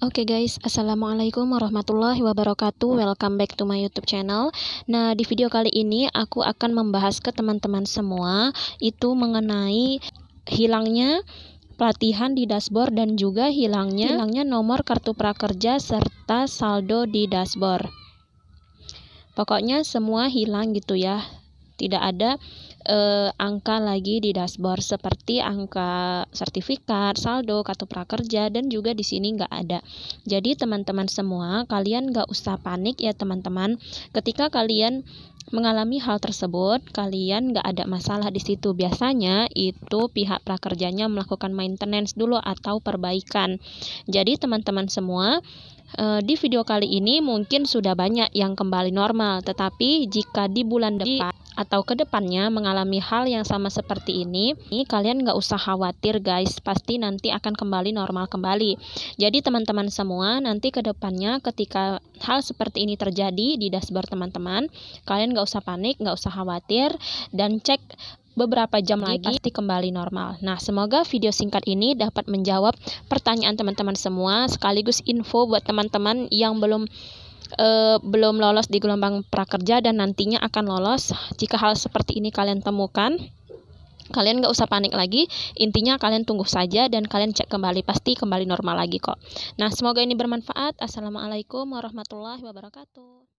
Oke okay guys, Assalamualaikum warahmatullahi wabarakatuh Welcome back to my youtube channel Nah di video kali ini aku akan membahas ke teman-teman semua Itu mengenai hilangnya pelatihan di dashboard dan juga hilangnya, hilangnya nomor kartu prakerja serta saldo di dashboard Pokoknya semua hilang gitu ya Tidak ada eh, angka lagi di dashboard seperti angka sertifikat, saldo, kartu prakerja dan juga di sini nggak ada. Jadi teman-teman semua kalian nggak usah panik ya teman-teman. Ketika kalian mengalami hal tersebut, kalian nggak ada masalah di situ. Biasanya itu pihak prakerjanya melakukan maintenance dulu atau perbaikan. Jadi teman-teman semua eh, di video kali ini mungkin sudah banyak yang kembali normal, tetapi jika di bulan depan atau kedepannya mengalami hal yang sama seperti ini, ini kalian nggak usah khawatir guys, pasti nanti akan kembali normal kembali. Jadi teman-teman semua nanti kedepannya ketika hal seperti ini terjadi di dashboard teman-teman, kalian nggak usah panik, nggak usah khawatir, dan cek beberapa jam lagi pasti kembali normal. Nah, semoga video singkat ini dapat menjawab pertanyaan teman-teman semua sekaligus info buat teman-teman yang belum e, belum lolos di gelombang prakerja dan nantinya akan lolos. Jika hal seperti ini kalian temukan, kalian nggak usah panik lagi intinya kalian tunggu saja dan kalian cek kembali pasti kembali normal lagi kok nah semoga ini bermanfaat assalamualaikum warahmatullahi wabarakatuh